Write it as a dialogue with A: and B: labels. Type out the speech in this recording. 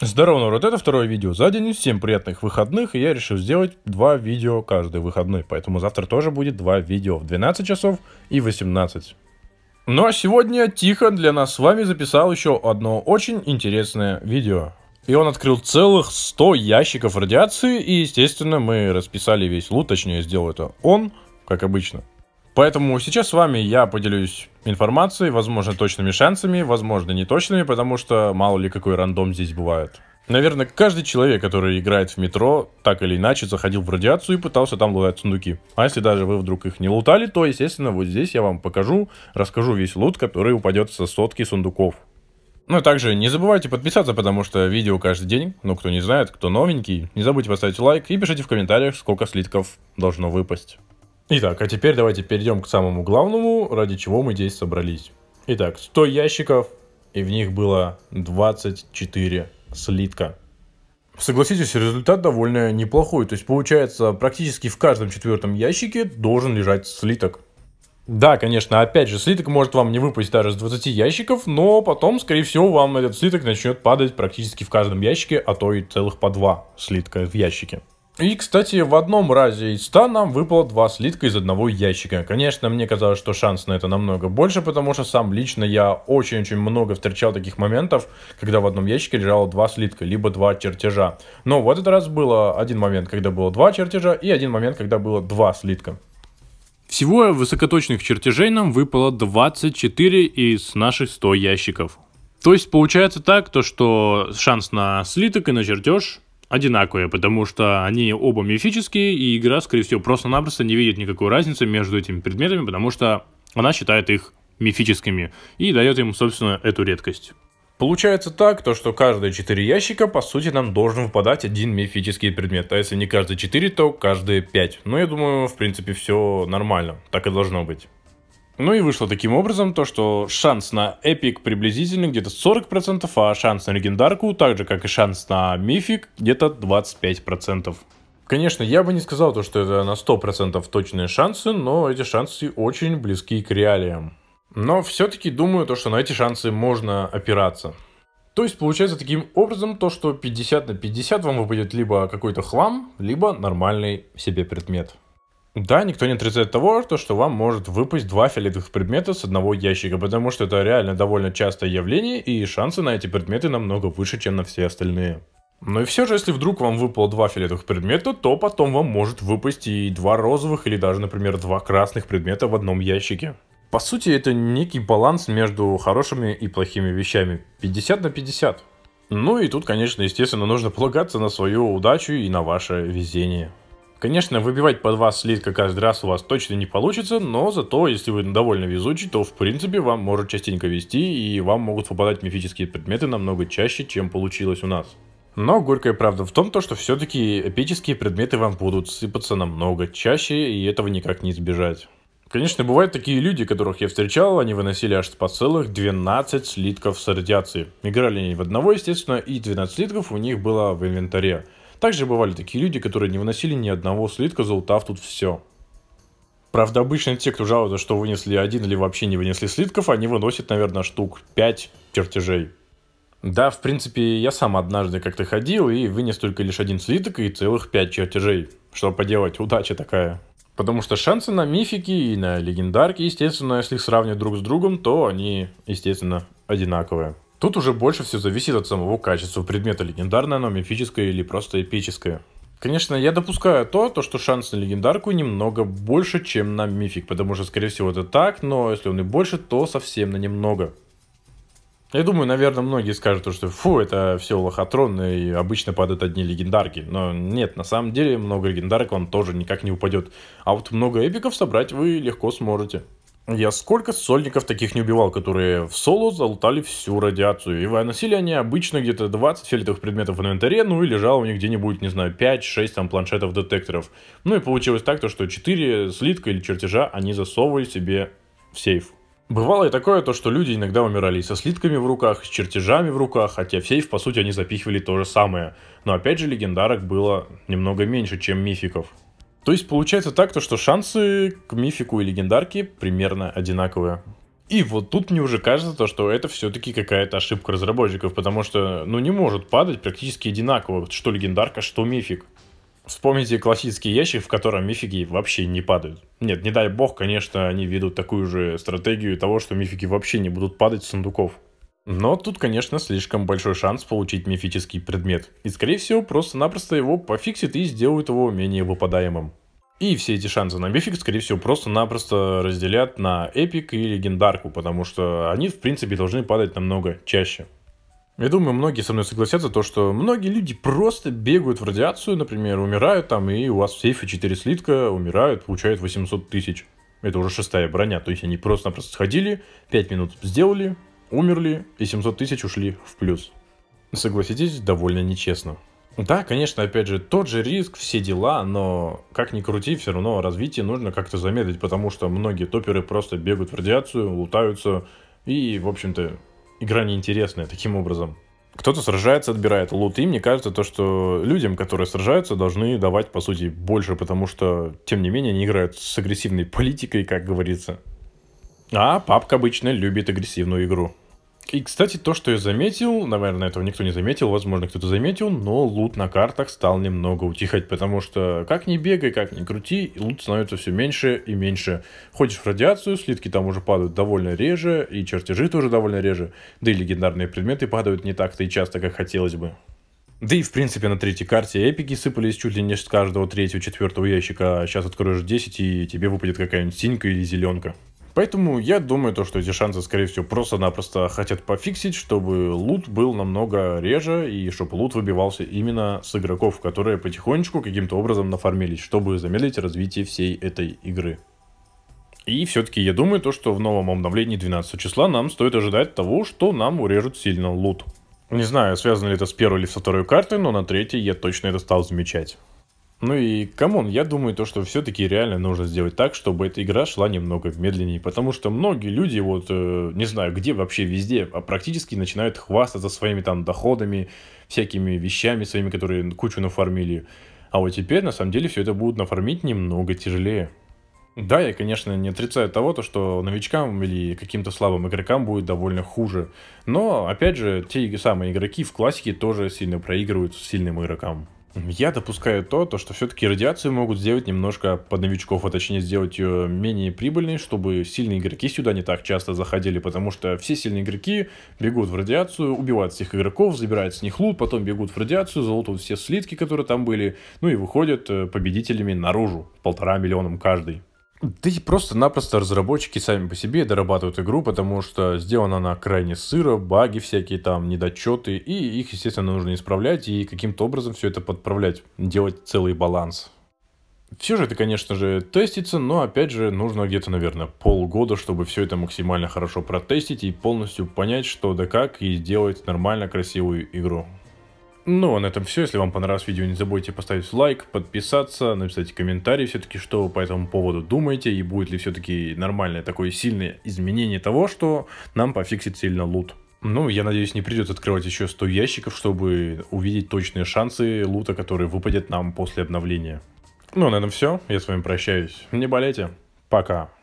A: Здорово, народ, это второе видео за день. Всем приятных выходных, и я решил сделать два видео каждый выходной, поэтому завтра тоже будет два видео в 12 часов и 18. Ну а сегодня Тихон для нас с вами записал еще одно очень интересное видео. И он открыл целых 100 ящиков радиации, и, естественно, мы расписали весь лут, точнее, сделал это он, как обычно. Поэтому сейчас с вами я поделюсь информацией, возможно, точными шансами, возможно, неточными, потому что мало ли какой рандом здесь бывает. Наверное, каждый человек, который играет в метро, так или иначе заходил в радиацию и пытался там лутать сундуки. А если даже вы вдруг их не лутали, то, естественно, вот здесь я вам покажу, расскажу весь лут, который упадет со сотки сундуков. Ну и а также не забывайте подписаться, потому что видео каждый день, ну кто не знает, кто новенький. Не забудьте поставить лайк и пишите в комментариях, сколько слитков должно выпасть. Итак, а теперь давайте перейдем к самому главному, ради чего мы здесь собрались. Итак, 100 ящиков, и в них было 24 слитка. Согласитесь, результат довольно неплохой. То есть, получается, практически в каждом четвертом ящике должен лежать слиток. Да, конечно, опять же, слиток может вам не выпасть даже с 20 ящиков, но потом, скорее всего, вам этот слиток начнет падать практически в каждом ящике, а то и целых по два слитка в ящике. И, кстати, в одном разе из 100 нам выпало два слитка из одного ящика. Конечно, мне казалось, что шанс на это намного больше, потому что сам лично я очень-очень много встречал таких моментов, когда в одном ящике лежало два слитка, либо два чертежа. Но в этот раз было один момент, когда было два чертежа, и один момент, когда было два слитка. Всего высокоточных чертежей нам выпало 24 из наших 100 ящиков. То есть получается так, то, что шанс на слиток и на чертеж одинаковые, потому что они оба мифические, и игра, скорее всего, просто-напросто не видит никакой разницы между этими предметами, потому что она считает их мифическими и дает им, собственно, эту редкость. Получается так, то что каждые четыре ящика, по сути, нам должен выпадать один мифический предмет. А если не каждые четыре, то каждые пять. Но ну, я думаю, в принципе, все нормально. Так и должно быть. Ну и вышло таким образом то, что шанс на эпик приблизительно где-то 40%, а шанс на легендарку, так же как и шанс на мифик, где-то 25%. Конечно, я бы не сказал то, что это на 100% точные шансы, но эти шансы очень близки к реалиям. Но все-таки думаю то, что на эти шансы можно опираться. То есть получается таким образом то, что 50 на 50 вам выпадет либо какой-то хлам, либо нормальный себе предмет. Да, никто не отрицает того, что вам может выпасть два фиолетовых предмета с одного ящика, потому что это реально довольно частое явление, и шансы на эти предметы намного выше, чем на все остальные. Но и все же, если вдруг вам выпало два фиолетовых предмета, то потом вам может выпасть и два розовых или даже, например, два красных предмета в одном ящике. По сути, это некий баланс между хорошими и плохими вещами. 50 на 50. Ну и тут, конечно, естественно, нужно полагаться на свою удачу и на ваше везение. Конечно, выбивать под вас слитка каждый раз у вас точно не получится, но зато, если вы довольно везучи, то в принципе вам может частенько вести, и вам могут попадать мифические предметы намного чаще, чем получилось у нас. Но горькая правда в том, то, что все-таки эпические предметы вам будут сыпаться намного чаще, и этого никак не избежать. Конечно, бывают такие люди, которых я встречал, они выносили аж по целых 12 слитков с радиации. Играли они в одного, естественно, и 12 слитков у них было в инвентаре. Также бывали такие люди, которые не выносили ни одного слитка, в а тут все. Правда, обычно те, кто жалуется, что вынесли один или вообще не вынесли слитков, они выносят, наверное, штук 5 чертежей. Да, в принципе, я сам однажды как-то ходил и вынес только лишь один слиток и целых 5 чертежей. Что поделать, удача такая. Потому что шансы на мифики и на легендарки, естественно, если их сравнивать друг с другом, то они, естественно, одинаковые. Тут уже больше все зависит от самого качества предмета, легендарное оно, мифическое или просто эпическое. Конечно, я допускаю то, то, что шанс на легендарку немного больше, чем на мифик, потому что, скорее всего, это так, но если он и больше, то совсем на немного. Я думаю, наверное, многие скажут, что фу, это все лохотрон, и обычно падают одни легендарки. Но нет, на самом деле много легендарок вам тоже никак не упадет. А вот много эпиков собрать вы легко сможете. Я сколько сольников таких не убивал, которые в соло залутали всю радиацию. И выносили они обычно где-то 20 фиолетовых предметов в инвентаре, ну и лежало у них где-нибудь, не знаю, 5-6 там планшетов-детекторов. Ну и получилось так, то, что 4 слитка или чертежа они засовывали себе в сейф. Бывало и такое, то, что люди иногда умирали и со слитками в руках, с чертежами в руках, хотя в сейф, по сути, они запихивали то же самое. Но опять же, легендарок было немного меньше, чем мификов. То есть получается так, то, что шансы к мифику и легендарке примерно одинаковые. И вот тут мне уже кажется, то, что это все-таки какая-то ошибка разработчиков, потому что ну, не может падать практически одинаково, что легендарка, что мифик. Вспомните классический ящик, в котором мифики вообще не падают. Нет, не дай бог, конечно, они ведут такую же стратегию того, что мифики вообще не будут падать с сундуков. Но тут, конечно, слишком большой шанс получить мифический предмет. И, скорее всего, просто-напросто его пофиксит и сделают его менее выпадаемым. И все эти шансы на мифик, скорее всего, просто-напросто разделят на эпик и легендарку, потому что они, в принципе, должны падать намного чаще. Я думаю, многие со мной согласятся, то, что многие люди просто бегают в радиацию, например, умирают там, и у вас в сейфе 4 слитка, умирают, получают 800 тысяч. Это уже шестая броня, то есть они просто-напросто сходили, 5 минут сделали, умерли и 700 тысяч ушли в плюс. Согласитесь, довольно нечестно. Да, конечно, опять же, тот же риск, все дела, но как ни крути, все равно развитие нужно как-то замедлить, потому что многие топеры просто бегают в радиацию, лутаются, и, в общем-то, игра неинтересная таким образом. Кто-то сражается, отбирает лут, и мне кажется, то, что людям, которые сражаются, должны давать, по сути, больше, потому что, тем не менее, они играют с агрессивной политикой, как говорится. А папка обычно любит агрессивную игру. И, кстати, то, что я заметил, наверное, этого никто не заметил, возможно, кто-то заметил, но лут на картах стал немного утихать, потому что как ни бегай, как ни крути, лут становится все меньше и меньше. Ходишь в радиацию, слитки там уже падают довольно реже, и чертежи тоже довольно реже, да и легендарные предметы падают не так-то и часто, как хотелось бы. Да и, в принципе, на третьей карте эпики сыпались чуть ли не с каждого третьего, четвертого ящика. Сейчас а откроешь 10, и тебе выпадет какая-нибудь синька или зеленка. Поэтому я думаю, то, что эти шансы, скорее всего, просто-напросто хотят пофиксить, чтобы лут был намного реже и чтобы лут выбивался именно с игроков, которые потихонечку каким-то образом нафармились, чтобы замедлить развитие всей этой игры. И все-таки я думаю, то, что в новом обновлении 12 числа нам стоит ожидать того, что нам урежут сильно лут. Не знаю, связано ли это с первой или со второй картой, но на третьей я точно это стал замечать. Ну и, камон, я думаю, то, что все-таки реально нужно сделать так, чтобы эта игра шла немного медленнее, потому что многие люди, вот, э, не знаю, где вообще, везде, а практически начинают хвастаться своими там доходами, всякими вещами своими, которые кучу нафармили. А вот теперь, на самом деле, все это будут нафармить немного тяжелее. Да, я, конечно, не отрицаю того, то, что новичкам или каким-то слабым игрокам будет довольно хуже. Но, опять же, те самые игроки в классике тоже сильно проигрывают сильным игрокам. Я допускаю то, то что все-таки радиацию могут сделать немножко под новичков, а точнее сделать ее менее прибыльной, чтобы сильные игроки сюда не так часто заходили, потому что все сильные игроки бегут в радиацию, убивают всех игроков, забирают с них лут, потом бегут в радиацию, золотуют все слитки, которые там были, ну и выходят э, победителями наружу, полтора миллионом каждый. Да и просто-напросто разработчики сами по себе дорабатывают игру, потому что сделана она крайне сыро, баги всякие там, недочеты, и их, естественно, нужно исправлять и каким-то образом все это подправлять, делать целый баланс. Все же это, конечно же, тестится, но опять же нужно где-то, наверное, полгода, чтобы все это максимально хорошо протестить и полностью понять, что да как, и сделать нормально красивую игру. Ну, а на этом все. Если вам понравилось видео, не забудьте поставить лайк, подписаться, написать комментарий все-таки, что вы по этому поводу думаете, и будет ли все-таки нормальное такое сильное изменение того, что нам пофиксит сильно лут. Ну, я надеюсь, не придется открывать еще 100 ящиков, чтобы увидеть точные шансы лута, который выпадет нам после обновления. Ну, а на этом все. Я с вами прощаюсь. Не болейте. Пока.